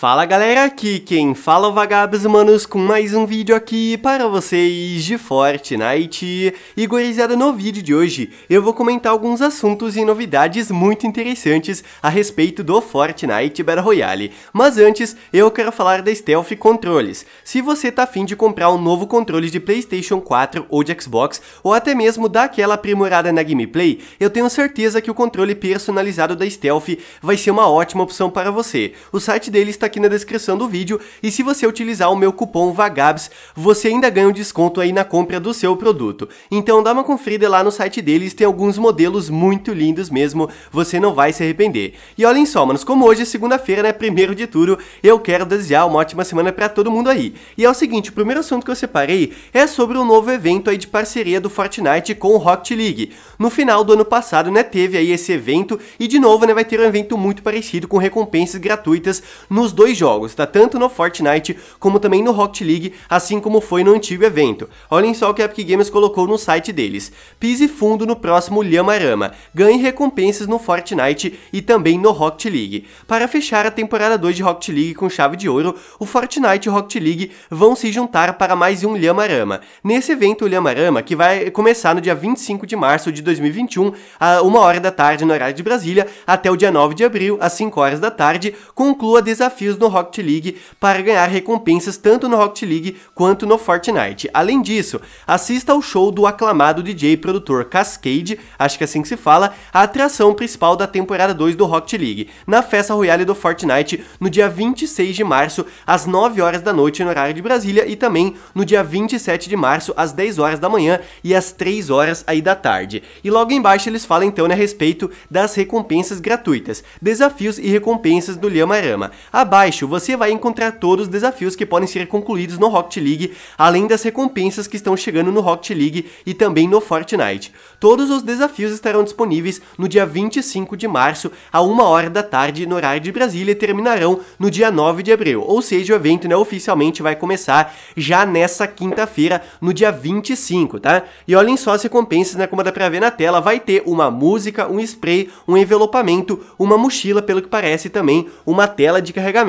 Fala galera, aqui quem fala é o Vagabos Humanos com mais um vídeo aqui para vocês de Fortnite. E gorizada, no vídeo de hoje eu vou comentar alguns assuntos e novidades muito interessantes a respeito do Fortnite Battle Royale. Mas antes, eu quero falar da Stealth Controles. Se você tá afim de comprar um novo controle de Playstation 4 ou de Xbox, ou até mesmo daquela aprimorada na gameplay, eu tenho certeza que o controle personalizado da Stealth vai ser uma ótima opção para você. O site dele está aqui na descrição do vídeo e se você utilizar o meu cupom VAGABS, você ainda ganha um desconto aí na compra do seu produto. Então dá uma conferida lá no site deles, tem alguns modelos muito lindos mesmo, você não vai se arrepender. E olhem só, manos, como hoje é segunda-feira, né, primeiro de tudo, eu quero desejar uma ótima semana para todo mundo aí. E é o seguinte, o primeiro assunto que eu separei é sobre o um novo evento aí de parceria do Fortnite com o Rocket League. No final do ano passado, né, teve aí esse evento e de novo, né, vai ter um evento muito parecido com recompensas gratuitas nos dois jogos, tá? Tanto no Fortnite como também no Rocket League, assim como foi no antigo evento. Olhem só o que a Epic Games colocou no site deles. Pise fundo no próximo Lhamarama, ganhe recompensas no Fortnite e também no Rocket League. Para fechar a temporada 2 de Rocket League com chave de ouro, o Fortnite e o Rocket League vão se juntar para mais um Lhamarama. Nesse evento, o Lhamarama, que vai começar no dia 25 de março de 2021, a 1 hora da tarde no horário de Brasília, até o dia 9 de abril, às 5 horas da tarde, conclua desafios no Rocket League para ganhar recompensas tanto no Rocket League quanto no Fortnite. Além disso, assista ao show do aclamado DJ produtor Cascade, acho que é assim que se fala, a atração principal da temporada 2 do Rocket League, na festa royale do Fortnite no dia 26 de março às 9 horas da noite no horário de Brasília e também no dia 27 de março às 10 horas da manhã e às 3 horas aí da tarde. E logo embaixo eles falam então né, a respeito das recompensas gratuitas, desafios e recompensas do Lhamarama. Abaixo abaixo você vai encontrar todos os desafios que podem ser concluídos no Rocket League, além das recompensas que estão chegando no Rocket League e também no Fortnite. Todos os desafios estarão disponíveis no dia 25 de março, a 1 hora da tarde, no horário de Brasília, e terminarão no dia 9 de abril. Ou seja, o evento né, oficialmente vai começar já nessa quinta-feira, no dia 25, tá? E olhem só as recompensas, né? Como dá pra ver na tela, vai ter uma música, um spray, um envelopamento, uma mochila, pelo que parece também, uma tela de carregamento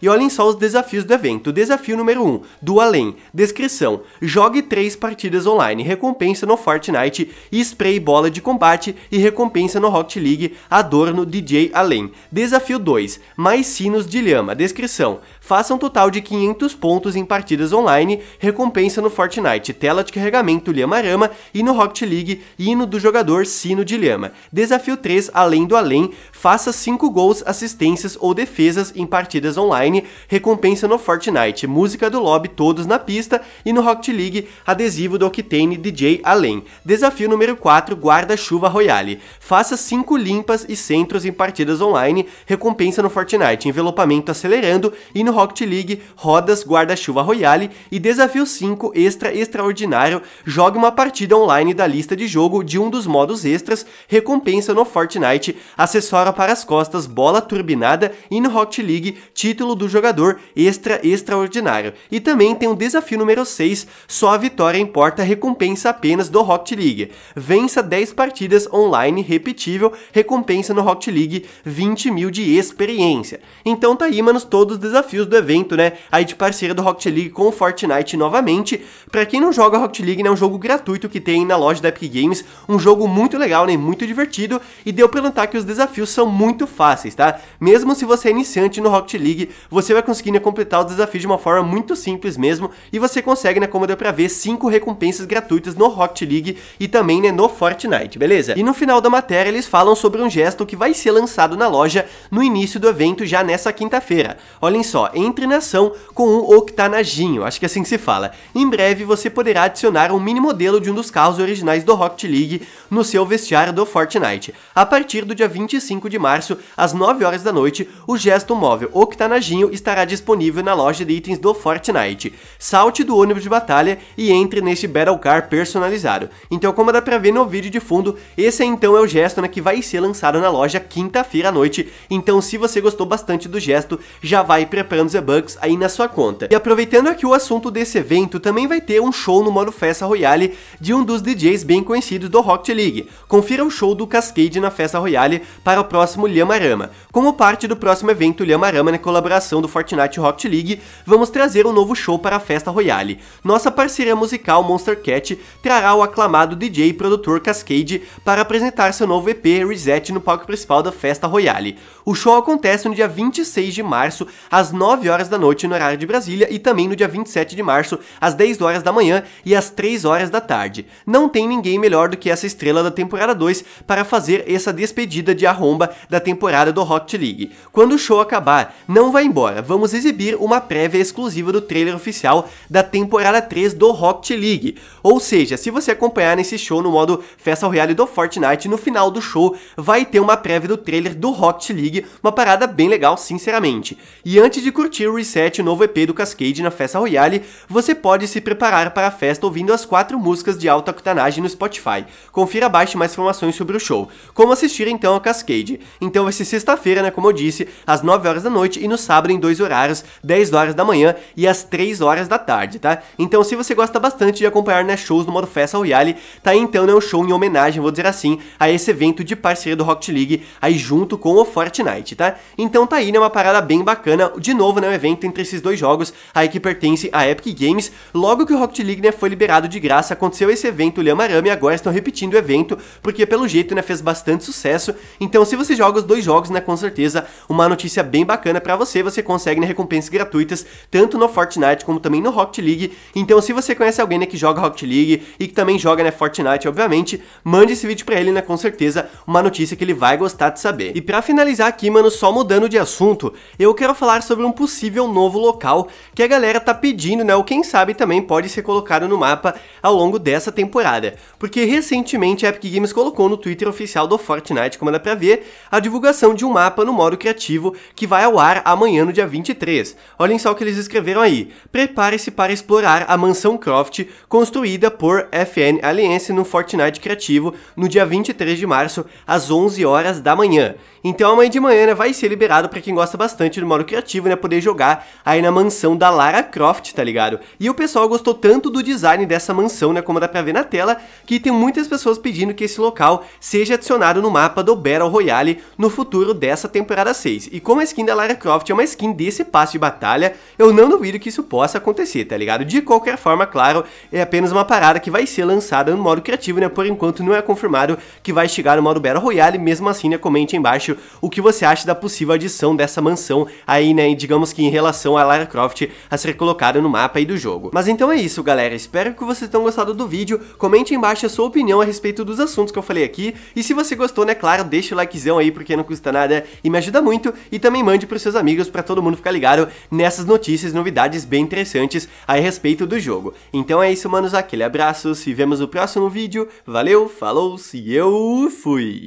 e olhem só os desafios do evento. Desafio número 1, do além. Descrição: jogue 3 partidas online, recompensa no Fortnite, spray bola de combate e recompensa no Rocket League, adorno DJ além. Desafio 2, mais sinos de lhama. Descrição: faça um total de 500 pontos em partidas online, recompensa no Fortnite, tela de carregamento lhama-rama e no Rocket League, hino do jogador sino de lhama. Desafio 3, além do além, faça 5 gols, assistências ou defesas em partidas partidas online, recompensa no Fortnite, música do lobby todos na pista e no Rocket League, adesivo do Octane DJ Além. Desafio número 4, guarda-chuva Royale. Faça 5 limpas e centros em partidas online, recompensa no Fortnite, envelopamento acelerando e no Rocket League, rodas, guarda-chuva Royale e desafio 5, extra extraordinário, jogue uma partida online da lista de jogo de um dos modos extras, recompensa no Fortnite, acessório para as costas, bola turbinada e no Rocket League, título do jogador extra extraordinário. E também tem o desafio número 6, só a vitória importa a recompensa apenas do Rocket League. Vença 10 partidas online repetível, recompensa no Rocket League 20 mil de experiência. Então tá aí, manos, todos os desafios do evento, né? Aí de parceira do Rocket League com Fortnite novamente. Pra quem não joga Rocket League, né, é um jogo gratuito que tem na loja da Epic Games, um jogo muito legal, né, muito divertido, e deu pra notar que os desafios são muito fáceis, tá? Mesmo se você é iniciante no Rocket Rocket League, você vai conseguir né, completar o desafio de uma forma muito simples mesmo, e você consegue, né, como deu pra ver, 5 recompensas gratuitas no Rocket League e também né, no Fortnite, beleza? E no final da matéria eles falam sobre um gesto que vai ser lançado na loja no início do evento já nessa quinta-feira. Olhem só, entre na ação com um octanaginho, acho que é assim que se fala. Em breve você poderá adicionar um mini modelo de um dos carros originais do Rocket League no seu vestiário do Fortnite. A partir do dia 25 de março, às 9 horas da noite, o gesto móvel Octanaginho estará disponível na loja de itens do Fortnite. Salte do ônibus de batalha e entre neste Battle Car personalizado. Então, como dá pra ver no vídeo de fundo, esse então é o gesto né, que vai ser lançado na loja quinta-feira à noite. Então, se você gostou bastante do gesto, já vai preparando os E-Bucks aí na sua conta. E aproveitando aqui o assunto desse evento, também vai ter um show no modo Festa Royale de um dos DJs bem conhecidos do Rocket League. Confira o show do Cascade na Festa Royale para o próximo Lhamarama. Como parte do próximo evento Lhamarama semana em colaboração do Fortnite Rocket League, vamos trazer um novo show para a Festa Royale. Nossa parceria musical Monster Cat trará o aclamado DJ e produtor Cascade para apresentar seu novo EP Reset no palco principal da Festa Royale. O show acontece no dia 26 de março, às 9 horas da noite no horário de Brasília e também no dia 27 de março, às 10 horas da manhã e às 3 horas da tarde. Não tem ninguém melhor do que essa estrela da temporada 2 para fazer essa despedida de arromba da temporada do Rocket League. Quando o show acabar, não vai embora, vamos exibir uma prévia exclusiva do trailer oficial da temporada 3 do Rocket League. Ou seja, se você acompanhar nesse show no modo Festa Royale do Fortnite, no final do show vai ter uma prévia do trailer do Rocket League, uma parada bem legal, sinceramente. E antes de curtir o Reset, o novo EP do Cascade na Festa Royale, você pode se preparar para a festa ouvindo as quatro músicas de alta octanagem no Spotify. Confira abaixo mais informações sobre o show. Como assistir então a Cascade? Então vai ser sexta-feira, né, como eu disse, às 9 horas da noite, noite e no sábado em dois horários, 10 horas da manhã e às 3 horas da tarde, tá? Então se você gosta bastante de acompanhar né, shows no modo Festa Royale, tá então é um show em homenagem, vou dizer assim, a esse evento de parceria do Rocket League aí junto com o Fortnite, tá? Então tá aí, né, uma parada bem bacana, de novo, né, um evento entre esses dois jogos aí que pertence à Epic Games, logo que o Rocket League, né, foi liberado de graça, aconteceu esse evento, o Lhamarama, e agora estão repetindo o evento, porque pelo jeito, né, fez bastante sucesso, então se você joga os dois jogos, né, com certeza, uma notícia bem bacana bacana é para você, você consegue né, recompensas gratuitas tanto no Fortnite como também no Rocket League. Então, se você conhece alguém né, que joga Rocket League e que também joga né, Fortnite, obviamente, mande esse vídeo para ele, né, com certeza, uma notícia que ele vai gostar de saber. E para finalizar aqui, mano, só mudando de assunto, eu quero falar sobre um possível novo local que a galera tá pedindo, né, ou quem sabe também pode ser colocado no mapa ao longo dessa temporada. Porque recentemente a Epic Games colocou no Twitter oficial do Fortnite, como dá pra ver, a divulgação de um mapa no modo criativo que vai ao ar amanhã no dia 23. Olhem só o que eles escreveram aí. Prepare-se para explorar a mansão Croft construída por FN Alliance no Fortnite Criativo no dia 23 de março às 11 horas da manhã. Então amanhã de manhã né, vai ser liberado para quem gosta bastante do modo criativo, né, poder jogar aí na mansão da Lara Croft, tá ligado? E o pessoal gostou tanto do design dessa mansão, né, como dá pra ver na tela, que tem muitas pessoas pedindo que esse local seja adicionado no mapa do Battle Royale no futuro dessa temporada 6. E como a skin da Lara Lara Croft é uma skin desse passe de batalha, eu não duvido que isso possa acontecer, tá ligado? De qualquer forma, claro, é apenas uma parada que vai ser lançada no modo criativo, né? Por enquanto não é confirmado que vai chegar no modo Battle Royale, mesmo assim, né? Comente aí embaixo o que você acha da possível adição dessa mansão aí, né? Digamos que em relação a Lara Croft a ser colocada no mapa aí do jogo. Mas então é isso, galera. Espero que vocês tenham gostado do vídeo. Comente aí embaixo a sua opinião a respeito dos assuntos que eu falei aqui. E se você gostou, né? Claro, deixa o likezão aí, porque não custa nada e me ajuda muito. E também mande pro seus amigos para todo mundo ficar ligado nessas notícias, novidades bem interessantes a respeito do jogo. Então é isso, manos, aquele abraço, se vemos no próximo vídeo, valeu, falou, se eu fui!